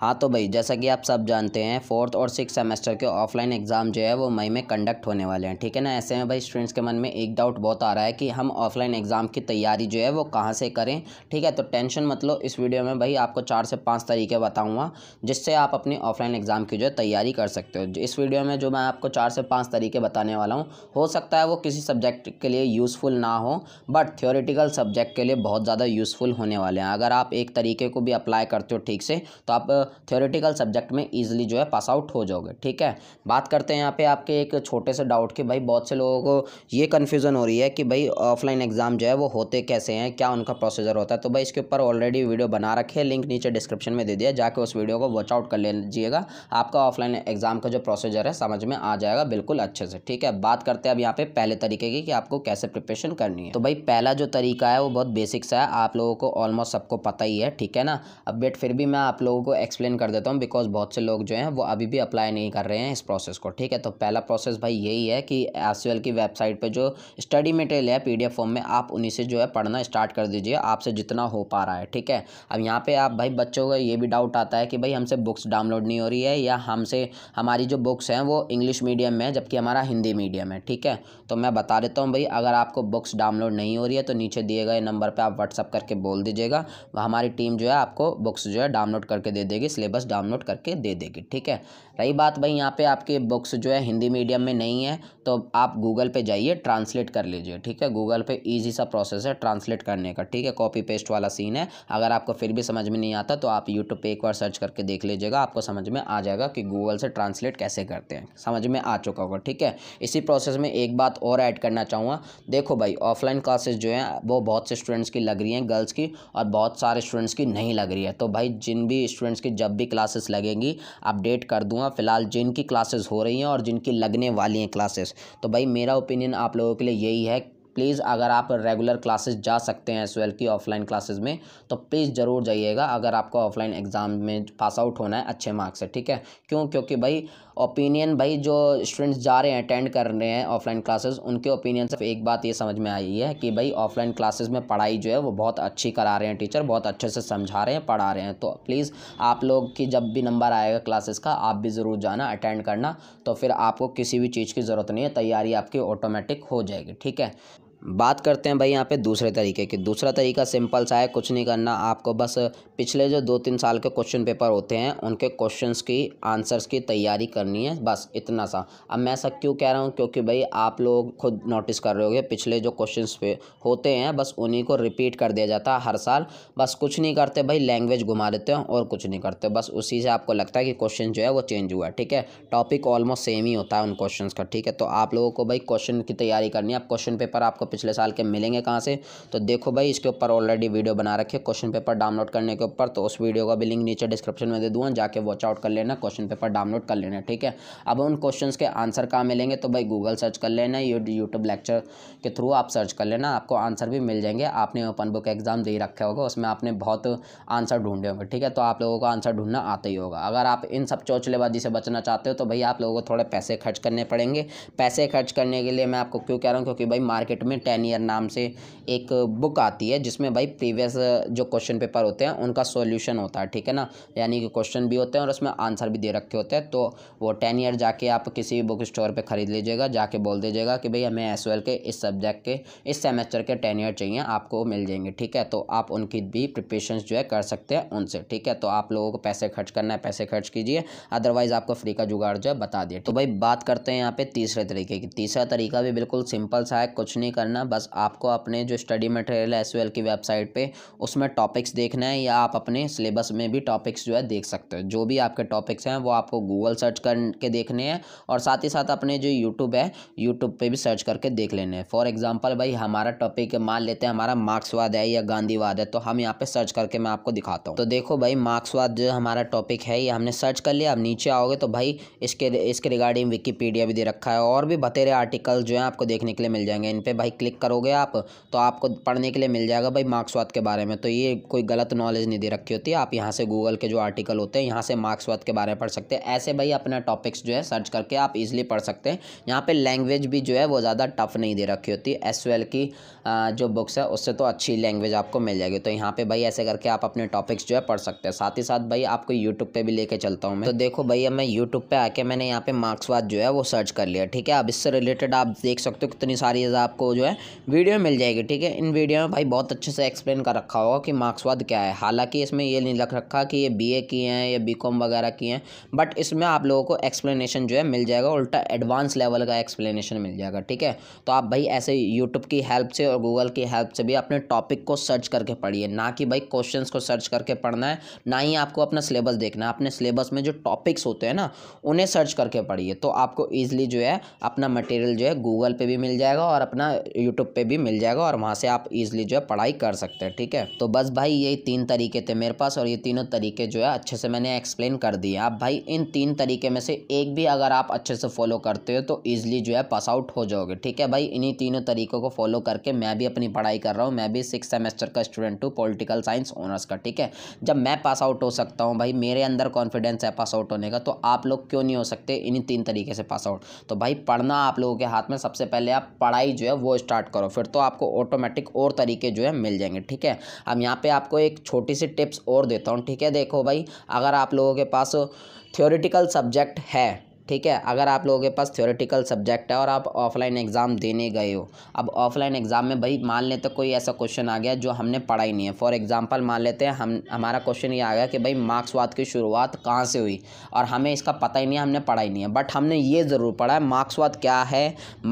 हाँ तो भाई जैसा कि आप सब जानते हैं फोर्थ और सिक्स सेमेस्टर के ऑफलाइन एग्ज़ाम जो है वो मई में कंडक्ट होने वाले हैं ठीक है ना ऐसे में भाई स्टूडेंट्स के मन में एक डाउट बहुत आ रहा है कि हम ऑफलाइन एग्ज़ाम की तैयारी जो है वो कहाँ से करें ठीक है तो टेंशन मत लो इस वीडियो में भाई आपको चार से पाँच तरीके बताऊँगा जिससे आप अपनी ऑफलाइन एग्ज़ाम की जो है तैयारी कर सकते हो इस वीडियो में जो मैं आपको चार से पाँच तरीके बताने वाला हूँ हो सकता है वो किसी सब्जेक्ट के लिए यूज़फुल ना हो बट थियोरिटिकल सब्जेक्ट के लिए बहुत ज़्यादा यूज़फुल होने वाले हैं अगर आप एक तरीके को भी अप्लाई करते हो ठीक से तो आप थ्योरेटिकल सब्जेक्ट में ईजिली जो है पास आउट हो जाओगे ठीक है बात करते हैं यहाँ पे आपके एक छोटे से डाउट के भाई बहुत से लोगों को ये कन्फ्यूज़न हो रही है कि भाई ऑफलाइन एग्ज़ाम जो है वो होते कैसे हैं क्या उनका प्रोसीजर होता है तो भाई इसके ऊपर ऑलरेडी वीडियो बना रखे लिंक नीचे डिस्क्रिप्शन में दे दिया जाके उस वीडियो को वॉचआउट कर लीजिएगा आपका ऑफलाइन एग्ज़ाम का जो प्रोसीजर है समझ में आ जाएगा बिल्कुल अच्छे से ठीक है बात करते हैं अब यहाँ पे पहले तरीके की कि आपको कैसे प्रिपरेशन करनी है तो भाई पहला जो तरीका है वो बहुत बेसिक सा है आप लोगों को ऑलमोस्ट सबको पता ही है ठीक है ना अब बेट फिर भी मैं आप लोगों को एक्सप्लेन कर देता हूँ बिकॉज बहुत से लोग जो हैं वो अभी भी अप्लाई नहीं कर रहे हैं इस प्रोसेस को ठीक है तो पहला प्रोसेस भाई यही है कि एस की वेबसाइट पर जो स्टडी मटेरियल है पी फॉर्म में आप उन्हीं से जो है पढ़ना स्टार्ट कर दीजिए आपसे जितना हो पा रहा है ठीक है अब यहाँ पर आप भाई बच्चों का ये भी डाउट आता है कि भाई हमसे बुक्स डाउनलोड नहीं हो रही है या हमसे हमारी जो बुक्स हैं वो इंग्लिश मीडियम में है जबकि हमारा हिंदी मीडियम है ठीक है तो मैं बता देता हूँ भाई अगर आपको बुक्स डाउनलोड नहीं हो रही है तो नीचे दिए गए नंबर पर आप व्हाट्सअप करके बोल दीजिएगा हमारी टीम जो है आपको बुक्स जो है डाउनलोड करके दे देगी जाएगी सिलेबस डाउनलोड करके दे देगी ठीक है रही बात भाई यहाँ पे आपके बुक्स जो है हिंदी मीडियम में नहीं है तो आप गूगल पे जाइए ट्रांसलेट कर लीजिए ठीक है गूगल पे इजी सा प्रोसेस है ट्रांसलेट करने का ठीक है कॉपी पेस्ट वाला सीन है अगर आपको फिर भी समझ में नहीं आता तो आप यूट्यूब पर एक बार सर्च करके देख लीजिएगा आपको समझ में आ जाएगा कि गूगल से ट्रांसलेट कैसे करते हैं समझ में आ चुका होगा ठीक है इसी प्रोसेस में एक बात और ऐड करना चाहूँगा देखो भाई ऑफलाइन क्लासेज जो है वो बहुत से स्टूडेंट्स की लग रही हैं गर्ल्स की और बहुत सारे स्टूडेंट्स की नहीं लग रही है तो भाई जिन भी स्टूडेंट्स की जब भी क्लासेस लगेंगी अपडेट कर दूंगा फ़िलहाल जिनकी क्लासेस हो रही हैं और जिनकी लगने वाली हैं क्लासेस तो भाई मेरा ओपिनियन आप लोगों के लिए यही है प्लीज़ अगर आप रेगुलर क्लासेस जा सकते हैं एस की ऑफलाइन क्लासेस में तो प्लीज़ ज़रूर जाइएगा अगर आपको ऑफलाइन एग्ज़ाम में पास आउट होना है अच्छे मार्क्स से ठीक है क्यों क्योंकि भाई ओपिनियन भाई जो स्टूडेंट्स जा रहे हैं अटेंड कर रहे हैं ऑफलाइन क्लासेस उनके ओपिनियन से एक बात ये समझ में आई है कि भाई ऑफलाइन क्लासेस में पढ़ाई जो है वो बहुत अच्छी करा रहे हैं टीचर बहुत अच्छे से समझा रहे हैं पढ़ा रहे हैं तो प्लीज़ आप लोग की जब भी नंबर आएगा क्लासेस का आप भी ज़रूर जाना अटेंड करना तो फिर आपको किसी भी चीज़ की ज़रूरत नहीं है तैयारी आपकी ऑटोमेटिक हो जाएगी ठीक है बात करते हैं भाई यहाँ पे दूसरे तरीके की दूसरा तरीका सिंपल सा है कुछ नहीं करना आपको बस पिछले जो दो तीन साल के क्वेश्चन पेपर होते हैं उनके क्वेश्चंस की आंसर्स की तैयारी करनी है बस इतना सा अब मैं ऐसा क्यों कह रहा हूँ क्योंकि भाई आप लोग खुद नोटिस कर रहे होगे पिछले जो क्वेश्चन पे होते हैं बस उन्हीं को रिपीट कर दिया जाता है हर साल बस कुछ नहीं करते भाई लैंग्वेज घुमा देते हैं और कुछ नहीं करते बस उसी से आपको लगता है कि क्वेश्चन जो है वो चेंज हुआ है ठीक है टॉपिक ऑलमोस्ट सेम ही होता है उन क्वेश्चन का ठीक है तो आप लोगों को भाई क्वेश्चन की तैयारी करनी है अब क्वेश्चन पेपर आपको पिछले साल के मिलेंगे कहाँ से तो देखो भाई इसके ऊपर ऑलरेडी वीडियो बना रखे क्वेश्चन पेपर डाउनलोड करने के ऊपर तो उस वीडियो का भी लिंक नीचे डिस्क्रिप्शन में दे दूँ जाके वॉच आउट कर लेना क्वेश्चन पेपर डाउनलोड कर लेना ठीक है अब उन क्वेश्चन के आंसर कहाँ मिलेंगे तो भाई गूगल सर्च कर लेना यूट्यूब लेक्चर के थ्रू आप सर्च कर लेना आपको आंसर भी मिल जाएंगे आपने ओपन बुक एग्जाम दे रखे होगा उसमें आपने बहुत आंसर ढूंढे होंगे ठीक है तो आप लोगों को आंसर ढूंढना आता ही होगा अगर आप इन सब चौचलेबाजी से बचना चाहते हो तो भाई आप लोगों को थोड़े पैसे खर्च करने पड़ेंगे पैसे खर्च करने के लिए मैं आपको क्यों कह रहा हूँ क्योंकि भाई मार्केट में में टेन ईयर नाम से एक बुक आती है जिसमें भाई प्रीवियस जो क्वेश्चन पेपर होते हैं उनका सोल्यूशन होता है ठीक है ना यानी कि क्वेश्चन भी होते हैं और उसमें आंसर भी दे रखे होते हैं तो वो टेन ईयर जाके आप किसी भी बुक स्टोर पर ख़रीद लीजिएगा जाके बोल दीजिएगा कि भाई हमें एस के इस सब्जेक्ट के इस सेमेस्टर के टेन ईयर चाहिए आपको मिल जाएंगे ठीक है तो आप उनकी भी प्रिपेशन जो है कर सकते हैं उनसे ठीक है तो आप लोगों को पैसे खर्च करना है पैसे खर्च कीजिए अदरवाइज़ आपको फ्री का जुगाड़ जो है बता दिए तो भाई बात करते हैं यहाँ पे तीसरे तरीके की तीसरा तरीका भी बिल्कुल सिंपल सा है कुछ नहीं करना करना बस आपको अपने जो स्टडी मटेरियल एस की वेबसाइट पे उसमें टॉपिक्स देखना है या आप अपने सिलेबस में भी टॉपिक्स जो है देख सकते हो जो भी आपके टॉपिक्स हैं वो आपको गूगल सर्च करके देखने हैं और साथ ही साथ अपने जो यूट्यूब है यूट्यूब पर भी सर्च करके देख लेने हैं फॉर एग्जाम्पल भाई हमारा टॉपिक मान लेते हैं हमारा मार्क्सवाद है या गांधीवाद है तो हम यहाँ पर सर्च करके मैं आपको दिखाता हूँ तो देखो भाई मार्क्सवाद जो हमारा टॉपिक है ये हमने सर्च कर लिया अब नीचे आओगे तो भाई इसके इसके रिगार्डिंग विकीपीडिया भी दे रखा है और भी बतेरे आर्टिकल जो है आपको देखने के लिए मिल जाएंगे इन पर भाई क्लिक करोगे आप तो आपको पढ़ने के लिए मिल जाएगा भाई मार्क्सवाद के बारे में तो ये कोई गलत नॉलेज नहीं दे रखी होती आप यहाँ से गूगल के जो आर्टिकल होते हैं यहाँ से मार्क्सवाद के बारे में पढ़ सकते हैं ऐसे भाई अपना टॉपिक्स जो है सर्च करके आप इजिली पढ़ सकते हैं यहाँ पर लैंग्वेज भी जो है वो ज़्यादा टफ नहीं दे रखी होती एस की जो बुक्स है उससे तो अच्छी लैंग्वेज आपको मिल जाएगी तो यहाँ पर भाई ऐसे करके आप अपने टॉपिक्स जो है पढ़ सकते हैं साथ ही साथ भाई आपको यूट्यूब पर भी लेके चलता हूँ मैं तो देखो भाई अब मैं यूट्यूब पर आके मैंने यहाँ पे मार्क्सवाद जो है वो सर्च कर लिया ठीक है अब इससे रिलेटेड आप देख सकते हो कितनी सारी आपको जो है वीडियो मिल जाएगी ठीक है इन वीडियो में भाई बहुत अच्छे से एक्सप्लेन कर रखा होगा कि मार्क्सवाद क्या है हालांकि इसमें ये नहीं लग रखा कि ये बी ए किए हैं या बी कॉम वगैरह किए हैं बट इसमें आप लोगों को एक्सप्लेनेशन जो है मिल जाएगा उल्टा एडवांस लेवल का एक्सप्लेनेशन मिल जाएगा ठीक है तो आप भाई ऐसे यूट्यूब की हेल्प से और गूगल की हेल्प से भी अपने टॉपिक को सर्च करके पढ़िए ना कि भाई क्वेश्चन को सर्च करके पढ़ना है ना ही आपको अपना सिलेबस देखना है अपने सिलेबस में जो टॉपिक्स होते हैं ना उन्हें सर्च करके पढ़िए तो आपको ईजिली जो है अपना मटेरियल जो है गूगल पे भी मिल जाएगा और अपना यूट्यूब पे भी मिल जाएगा और वहाँ से आप इजीली जो है पढ़ाई कर सकते हैं ठीक है तो बस भाई ये तीन तरीके थे मेरे पास और ये तीनों तरीके जो है अच्छे से मैंने एक्सप्लेन कर दिए आप भाई इन तीन तरीके में से एक भी अगर आप अच्छे से फॉलो करते हो तो ईजिली जो है पास आउट हो जाओगे ठीक है भाई इन्हीं तीनों तरीकों को फॉलो करके मैं भी अपनी पढ़ाई कर रहा हूँ मैं भी सिक्स सेमेस्टर का स्टूडेंट हूँ पोलिटिकल साइंस ऑनर्स का ठीक है जब मैं पास आउट हो सकता हूँ भाई मेरे अंदर कॉन्फिडेंस है पास आउट होने का तो आप लोग क्यों नहीं हो सकते इन्हीं तीन तरीके से पास आउट तो भाई पढ़ना आप लोगों के हाथ में सबसे पहले आप पढ़ाई जो है वो स्टार्ट करो फिर तो आपको ऑटोमेटिक और तरीके जो है मिल जाएंगे ठीक है अब यहाँ पे आपको एक छोटी सी टिप्स और देता हूँ ठीक है देखो भाई अगर आप लोगों के पास थ्योरिटिकल सब्जेक्ट है ठीक है अगर आप लोगों के पास थ्योरेटिकल सब्जेक्ट है और आप ऑफलाइन एग्ज़ाम देने गए हो अब ऑफलाइन एग्ज़ाम में भाई मान लेते तो कोई ऐसा क्वेश्चन आ गया जो हमने पढ़ा ही नहीं है फॉर एग्ज़ाम्पल मान लेते हैं हम हमारा क्वेश्चन ये आ गया कि भाई मार्क्सवाद की शुरुआत कहाँ से हुई और हमें इसका पता ही नहीं है हमने पढ़ा ही नहीं है बट हमने ये ज़रूर पढ़ा है मार्क्सवाद क्या है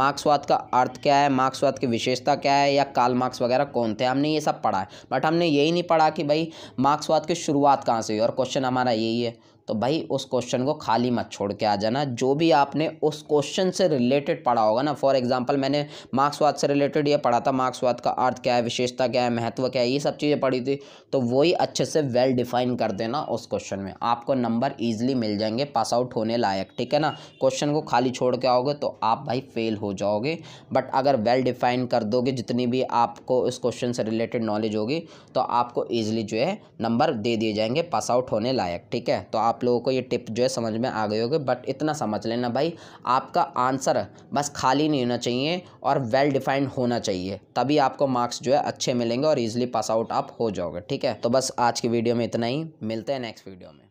मार्क्सवाद का अर्थ क्या है मार्क्सवाद की विशेषता क्या है या काल मार्क्स वगैरह कौन थे हमने ये सब पढ़ा है बट हमने यही नहीं पढ़ा कि भाई मार्क्सवाद की शुरुआत कहाँ से हुई और क्वेश्चन हमारा यही है तो भाई उस क्वेश्चन को खाली मत छोड़ के आ जाना जो भी आपने उस क्वेश्चन से रिलेटेड पढ़ा होगा ना फॉर एग्जांपल मैंने मार्क्सवाद से रिलेटेड ये पढ़ा था मार्क्सवाद का अर्थ क्या है विशेषता क्या है महत्व क्या है ये सब चीज़ें पढ़ी थी तो वही अच्छे से वेल डिफाइन कर देना उस क्वेश्चन में आपको नंबर ईजिली मिल जाएंगे पास आउट होने लायक ठीक है ना क्वेश्चन को खाली छोड़ के आओगे तो आप भाई फेल हो जाओगे बट अगर वेल डिफाइन कर दोगे जितनी भी आपको इस क्वेश्चन से रिलेटेड नॉलेज होगी तो आपको ईजिली जो है नंबर दे दिए जाएंगे पास आउट होने लायक ठीक है तो आप आप लोगों को ये टिप जो है समझ में आ गई होगी बट इतना समझ लेना भाई आपका आंसर बस खाली नहीं होना चाहिए और वेल डिफाइंड होना चाहिए तभी आपको मार्क्स जो है अच्छे मिलेंगे और ईजिली पास आउट आप हो जाओगे ठीक है तो बस आज की वीडियो में इतना ही मिलते हैं नेक्स्ट वीडियो में